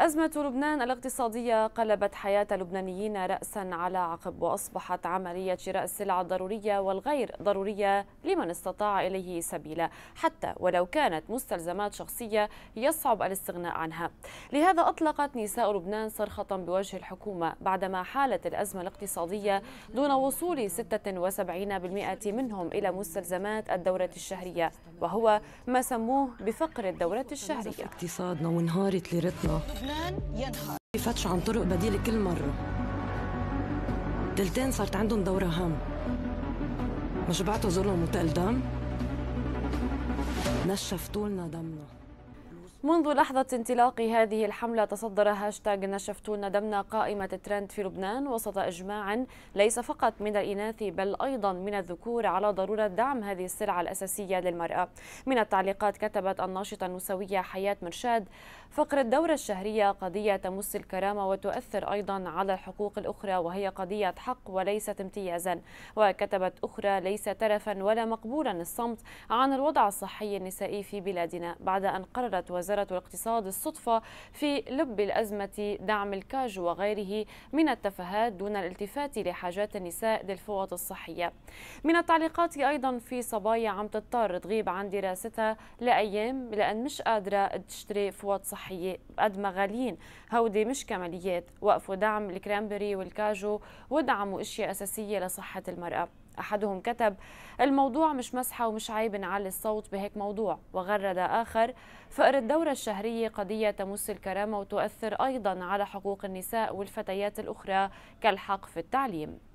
أزمة لبنان الاقتصادية قلبت حياة اللبنانيين رأسا على عقب وأصبحت عملية شراء السلع الضرورية والغير ضرورية لمن استطاع إليه سبيلا حتى ولو كانت مستلزمات شخصية يصعب الاستغناء عنها لهذا أطلقت نساء لبنان صرخة بوجه الحكومة بعدما حالت الأزمة الاقتصادية دون وصول 76% منهم إلى مستلزمات الدورة الشهرية وهو ما سموه بفقر الدورة الشهرية اقتصادنا وانهارت لرتنا لبنان ينهار بفتش عن طرق بديلة كل مرة دلتين صارت عندهم دورة هام مش بعتوا ظلم وتقل دم نشفتولنا دمنا منذ لحظة انطلاق هذه الحملة تصدر هاشتاغ نشفتون ندمنا قائمة ترند في لبنان وسط إجماع ليس فقط من الإناث بل أيضا من الذكور على ضرورة دعم هذه السلعة الأساسية للمرأة من التعليقات كتبت الناشطة النسوية حياة مرشاد فقر الدورة الشهرية قضية تمس الكرامة وتؤثر أيضا على الحقوق الأخرى وهي قضية حق وليست امتيازا وكتبت أخرى ليس ترفا ولا مقبولا الصمت عن الوضع الصحي النسائي في بلادنا بعد أن قررت وزارة وزارة الاقتصاد الصدفة في لب الأزمة دعم الكاج وغيره من التفاهات دون الالتفات لحاجات النساء للفوط الصحية من التعليقات أيضا في صبايا عم تضطر تغيب عن دراستها لأيام لأن مش قادرة تشتري فوط صحية قد ما غاليين هودي مش كماليات وقفوا دعم الكرامبري والكاجو ودعموا أشياء أساسية لصحة المرأة أحدهم كتب الموضوع مش مسحة ومش عيب نعلي الصوت بهيك موضوع وغرد آخر فقر الدورة الشهرية قضية تمس الكرامة وتؤثر أيضا على حقوق النساء والفتيات الأخرى كالحق في التعليم